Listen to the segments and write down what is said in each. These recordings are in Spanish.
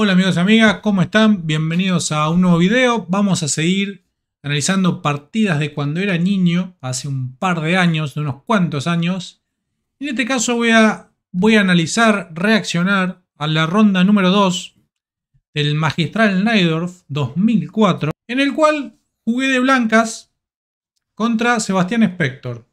Hola amigos y amigas, ¿cómo están? Bienvenidos a un nuevo video. Vamos a seguir analizando partidas de cuando era niño, hace un par de años, de unos cuantos años. En este caso voy a, voy a analizar, reaccionar a la ronda número 2 del Magistral Naidorf 2004, en el cual jugué de blancas contra Sebastián Spector.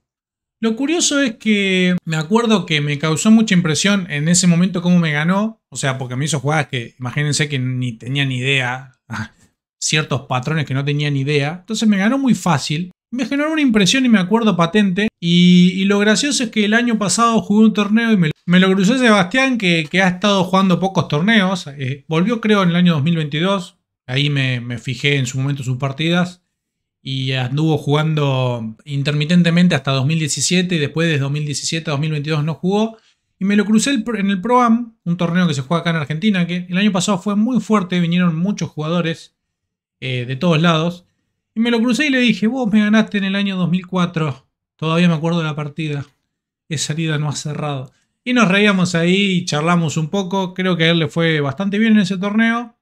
Lo curioso es que me acuerdo que me causó mucha impresión en ese momento cómo me ganó. O sea, porque me hizo jugadas que imagínense que ni tenía ni idea. Ah, ciertos patrones que no tenía ni idea. Entonces me ganó muy fácil. Me generó una impresión y me acuerdo patente. Y, lo gracioso es que el año pasado jugué un torneo y me, lo cruzó Sebastián, que, ha estado jugando pocos torneos. Eh, volvió creo en el año 2022. Ahí me fijé en su momento sus partidas y anduvo jugando intermitentemente hasta 2017 y después de 2017 a 2022 no jugó. Y me lo crucé en el Pro-Am, un torneo que se juega acá en Argentina, que el año pasado fue muy fuerte, vinieron muchos jugadores eh, de todos lados. Y me lo crucé y le dije, vos me ganaste en el año 2004, todavía me acuerdo de la partida, esa salida no ha cerrado. Y nos reíamos ahí y charlamos un poco, creo que a él le fue bastante bien en ese torneo.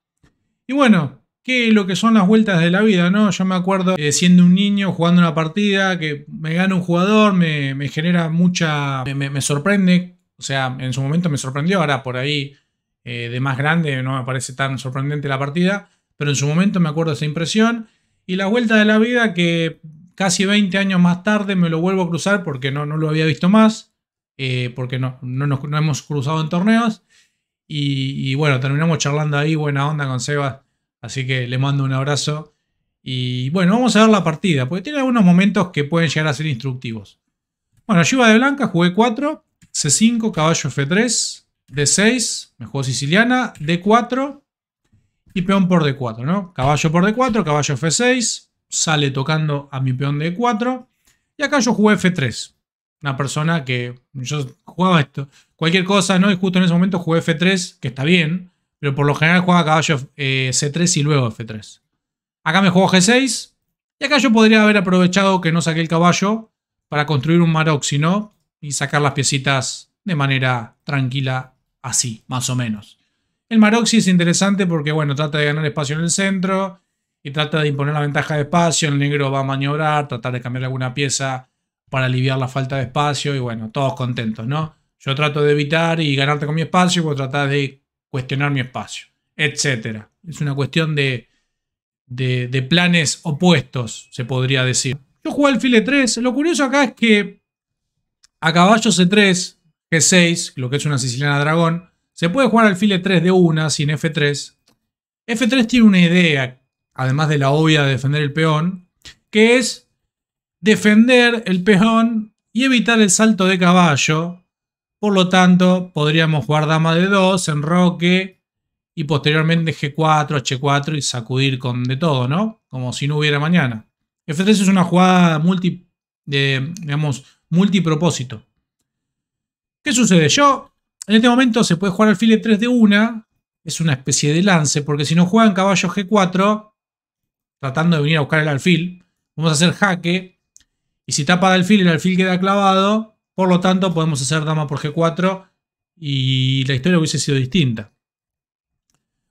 Y bueno, que lo que son las vueltas de la vida, ¿no? Yo me acuerdo eh, siendo un niño jugando una partida que me gana un jugador, me, genera mucha... Me, sorprende, o sea, en su momento me sorprendió, ahora por ahí eh, de más grande no me parece tan sorprendente la partida, pero en su momento me acuerdo esa impresión. Y la vuelta de la vida que casi 20 años más tarde me lo vuelvo a cruzar porque no, no lo había visto más, eh, porque no, no nos hemos cruzado en torneos. Y, y bueno, terminamos charlando ahí, buena onda con Sebas Así que le mando un abrazo. Y bueno, vamos a ver la partida, porque tiene algunos momentos que pueden llegar a ser instructivos. Bueno, yo iba de blanca, jugué 4, C5, caballo F3, D6, me jugó siciliana, D4 y peón por D4, ¿no? Caballo por D4, caballo F6, sale tocando a mi peón D4 y acá yo jugué F3. Una persona que yo jugaba esto, cualquier cosa, ¿no? Y justo en ese momento jugué F3, que está bien, pero por lo general juega caballo eh, C3 y luego F3. Acá me juego G6. Y acá yo podría haber aprovechado que no saqué el caballo para construir un no. y sacar las piecitas de manera tranquila, así, más o menos. El Maroxi es interesante porque, bueno, trata de ganar espacio en el centro y trata de imponer la ventaja de espacio. El negro va a maniobrar, tratar de cambiar alguna pieza para aliviar la falta de espacio y, bueno, todos contentos, ¿no? Yo trato de evitar y ganarte con mi espacio y vos pues tratás de cuestionar mi espacio, etc. Es una cuestión de, de, planes opuestos, se podría decir. Yo jugué al file 3 Lo curioso acá es que a caballo C3, G6, lo que es una siciliana dragón, se puede jugar al file 3 de una sin F3. F3 tiene una idea, además de la obvia de defender el peón, que es defender el peón y evitar el salto de caballo por lo tanto, podríamos jugar dama de 2, enroque y posteriormente G4, H4 y sacudir con de todo, ¿no? Como si no hubiera mañana. F3 es una jugada multi, de, digamos, multipropósito. ¿Qué sucede? Yo, en este momento se puede jugar alfil 3 de una, es una especie de lance, porque si no juegan caballo G4, tratando de venir a buscar el alfil, vamos a hacer jaque, y si tapa de alfil, el alfil queda clavado, por lo tanto, podemos hacer dama por g4 y la historia hubiese sido distinta.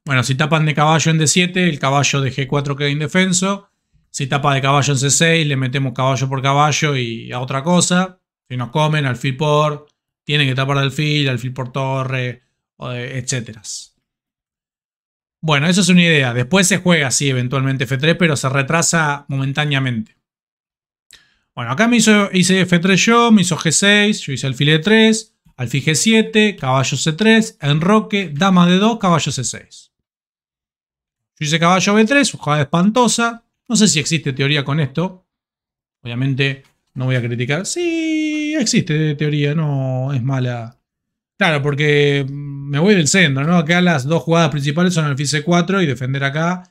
Bueno, si tapan de caballo en d7, el caballo de g4 queda indefenso. Si tapa de caballo en c6, le metemos caballo por caballo y a otra cosa. Si nos comen, alfil por, tienen que tapar alfil, alfil por torre, etc. Bueno, eso es una idea. Después se juega así eventualmente F3, pero se retrasa momentáneamente. Bueno, acá me hizo, hice F3 yo, me hizo G6, yo hice alfil E3, alfil G7, caballo C3, enroque, dama de 2, caballo C6. Yo hice caballo B3, jugada espantosa. No sé si existe teoría con esto. Obviamente no voy a criticar. Sí, existe teoría, no es mala. Claro, porque me voy del centro, ¿no? Acá las dos jugadas principales son alfil C4 y defender acá.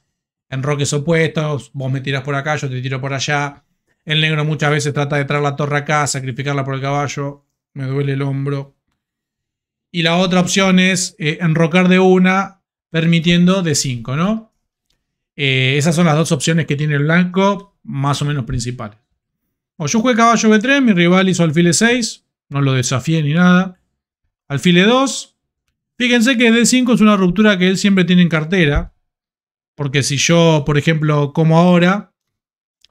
Enroques opuestos, vos me tiras por acá, yo te tiro por allá el negro muchas veces trata de traer la torre acá, sacrificarla por el caballo. Me duele el hombro. Y la otra opción es eh, enrocar de una, permitiendo de 5, ¿no? Eh, esas son las dos opciones que tiene el blanco, más o menos principales. O yo jugué caballo B3, mi rival hizo alfil E6, no lo desafié ni nada. Alfil 2 Fíjense que D5 es una ruptura que él siempre tiene en cartera. Porque si yo, por ejemplo, como ahora,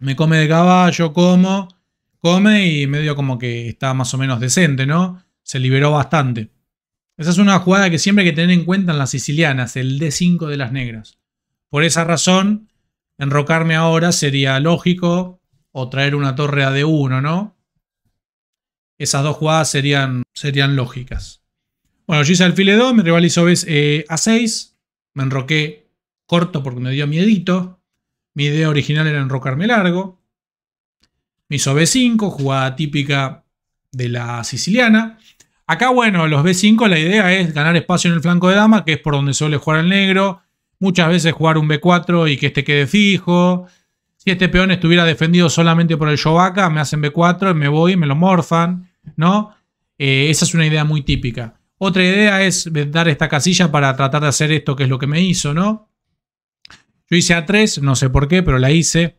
me come de caballo, como, come y medio como que está más o menos decente, ¿no? Se liberó bastante. Esa es una jugada que siempre hay que tener en cuenta en las sicilianas, el D5 de las negras. Por esa razón, enrocarme ahora sería lógico o traer una torre a D1, ¿no? Esas dos jugadas serían, serían lógicas. Bueno, yo hice alfil 2, mi rival hizo eh, A6, me enroqué corto porque me dio miedito. Mi idea original era enrocarme largo. Me hizo B5, jugada típica de la siciliana. Acá, bueno, los B5 la idea es ganar espacio en el flanco de dama, que es por donde suele jugar el negro. Muchas veces jugar un B4 y que este quede fijo. Si este peón estuviera defendido solamente por el Yovaca, me hacen B4, me voy, me lo morfan, ¿no? Eh, esa es una idea muy típica. Otra idea es dar esta casilla para tratar de hacer esto que es lo que me hizo, ¿no? Yo hice A3, no sé por qué, pero la hice.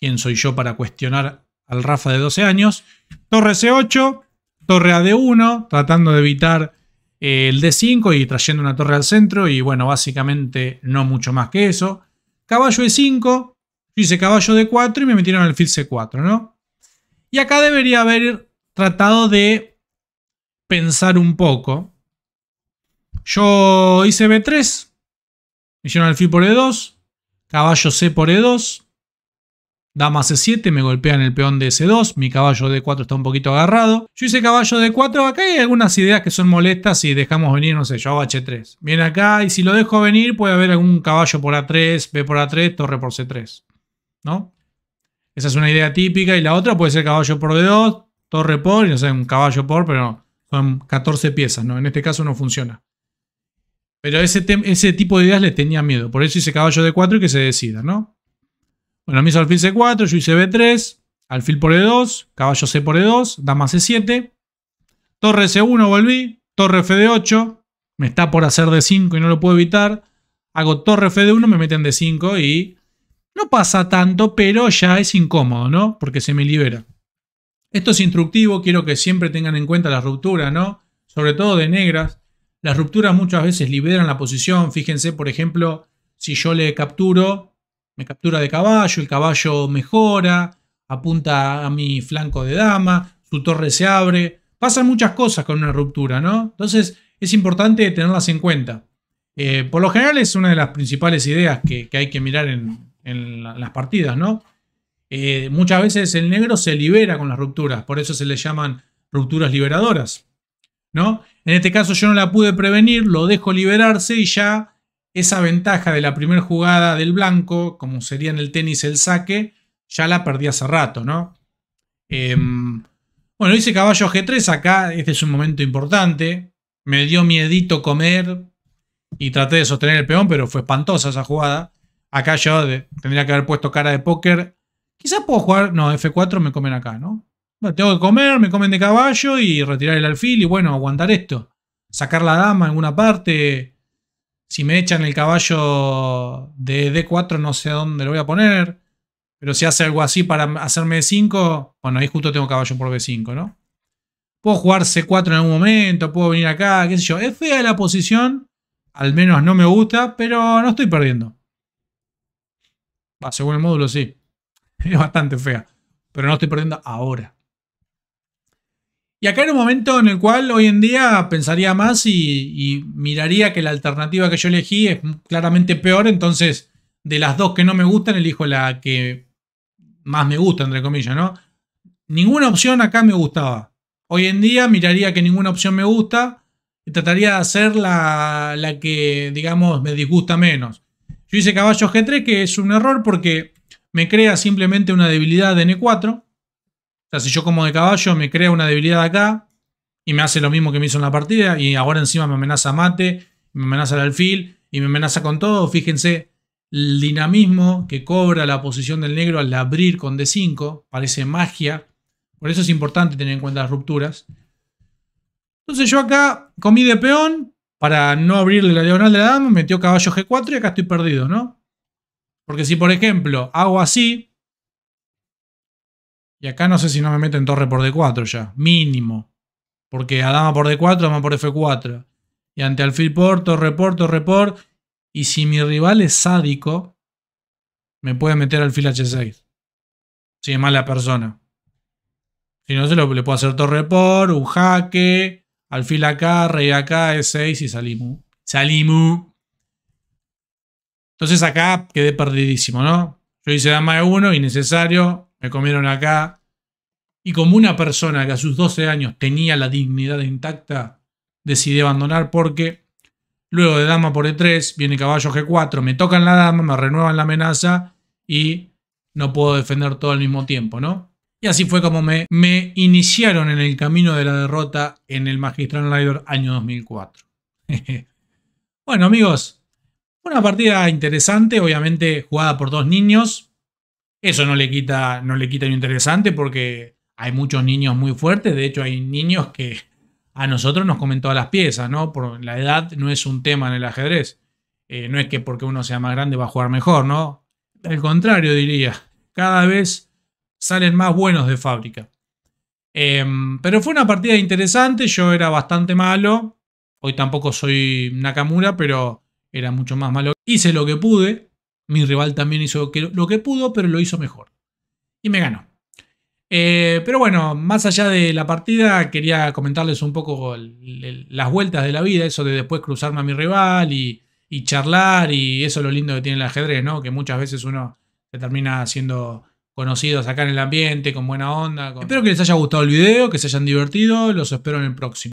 ¿Quién soy yo para cuestionar al Rafa de 12 años? Torre C8, torre ad 1 tratando de evitar eh, el D5 y trayendo una torre al centro. Y bueno, básicamente no mucho más que eso. Caballo E5, yo hice caballo D4 y me metieron al fil C4, ¿no? Y acá debería haber tratado de pensar un poco. Yo hice B3, me hicieron alfil por E2, Caballo C por E2. Dama C7, me golpea en el peón de C2. Mi caballo D4 está un poquito agarrado. Yo hice caballo D4. Acá hay algunas ideas que son molestas y dejamos venir, no sé, yo hago H3. Viene acá y si lo dejo venir puede haber algún caballo por A3, B por A3, torre por C3. ¿No? Esa es una idea típica. Y la otra puede ser caballo por D2, torre por, y no sé, un caballo por, pero son 14 piezas, ¿no? En este caso no funciona. Pero ese, ese tipo de ideas les tenía miedo. Por eso hice caballo de 4 y que se decida, ¿no? Bueno, me hizo alfil C4, yo hice B3, alfil por E2, caballo C por E2, dama C7, torre C1 volví, torre F8, de me está por hacer D5 y no lo puedo evitar. Hago torre F1, de me meten D5 y no pasa tanto, pero ya es incómodo, ¿no? Porque se me libera. Esto es instructivo, quiero que siempre tengan en cuenta la ruptura, ¿no? Sobre todo de negras. Las rupturas muchas veces liberan la posición. Fíjense, por ejemplo, si yo le capturo, me captura de caballo, el caballo mejora, apunta a mi flanco de dama, su torre se abre. Pasan muchas cosas con una ruptura, ¿no? Entonces es importante tenerlas en cuenta. Eh, por lo general es una de las principales ideas que, hay que mirar en, las partidas, ¿no? Eh, muchas veces el negro se libera con las rupturas, por eso se le llaman rupturas liberadoras, ¿no? En este caso yo no la pude prevenir, lo dejo liberarse y ya esa ventaja de la primera jugada del blanco, como sería en el tenis el saque, ya la perdí hace rato, ¿no? Em, bueno, hice caballo G3 acá, este es un momento importante. Me dio miedito comer y traté de sostener el peón, pero fue espantosa esa jugada. Acá yo tendría que haber puesto cara de póker. Quizás puedo jugar, no, F4 me comen acá, ¿no? tengo que comer, me comen de caballo y retirar el alfil y bueno, aguantar esto. Sacar la dama en alguna parte. Si me echan el caballo de D4 no sé dónde lo voy a poner. Pero si hace algo así para hacerme D5, bueno, ahí justo tengo caballo por B5, ¿no? Puedo jugar C4 en algún momento, puedo venir acá, qué sé yo. Es fea la posición, al menos no me gusta, pero no estoy perdiendo. según el módulo sí. Es bastante fea, pero no estoy perdiendo ahora. Y acá era un momento en el cual hoy en día pensaría más y, miraría que la alternativa que yo elegí es claramente peor, entonces de las dos que no me gustan elijo la que más me gusta, entre comillas, ¿no? Ninguna opción acá me gustaba. Hoy en día miraría que ninguna opción me gusta y trataría de hacer la, que, digamos, me disgusta menos. Yo hice caballo G3, que es un error porque me crea simplemente una debilidad de n 4 si yo como de caballo, me crea una debilidad acá y me hace lo mismo que me hizo en la partida y ahora encima me amenaza mate, me amenaza el alfil y me amenaza con todo. Fíjense el dinamismo que cobra la posición del negro al abrir con D5. Parece magia. Por eso es importante tener en cuenta las rupturas. Entonces yo acá comí de peón para no abrirle la diagonal de la dama, metió caballo G4 y acá estoy perdido, ¿no? Porque si por ejemplo hago así, y acá no sé si no me meten torre por D4 ya, mínimo. Porque a dama por D4, dama por F4. Y ante alfil por, torre por, torre por. Y si mi rival es sádico, me puede meter alfil H6. Si es mala persona. Si no, se lo, le puedo hacer torre por, un jaque, alfil acá, rey acá, E6 y salimos. Salimos. Entonces acá quedé perdidísimo, ¿no? Yo hice dama de 1, innecesario me comieron acá. Y como una persona que a sus 12 años tenía la dignidad intacta, decidí abandonar porque luego de dama por E3 viene caballo G4, me tocan la dama, me renuevan la amenaza y no puedo defender todo al mismo tiempo, ¿no? Y así fue como me, iniciaron en el camino de la derrota en el Magistral Rider año 2004. bueno amigos, una partida interesante, obviamente jugada por dos niños, eso no le quita, no le quita lo interesante porque hay muchos niños muy fuertes. De hecho, hay niños que a nosotros nos comentó a las piezas, ¿no? Por la edad no es un tema en el ajedrez. Eh, no es que porque uno sea más grande va a jugar mejor, ¿no? Al contrario, diría. Cada vez salen más buenos de fábrica. Em, pero fue una partida interesante. Yo era bastante malo. Hoy tampoco soy Nakamura, pero era mucho más malo. Hice lo que pude. Mi rival también hizo lo que pudo, pero lo hizo mejor. Y me ganó. Eh, pero bueno, más allá de la partida, quería comentarles un poco las vueltas de la vida, eso de después cruzarme a mi rival y, charlar, y eso es lo lindo que tiene el ajedrez, ¿no? Que muchas veces uno se termina siendo conocidos acá en el ambiente, con buena onda. Espero que les haya gustado el video, que se hayan divertido, los espero en el próximo.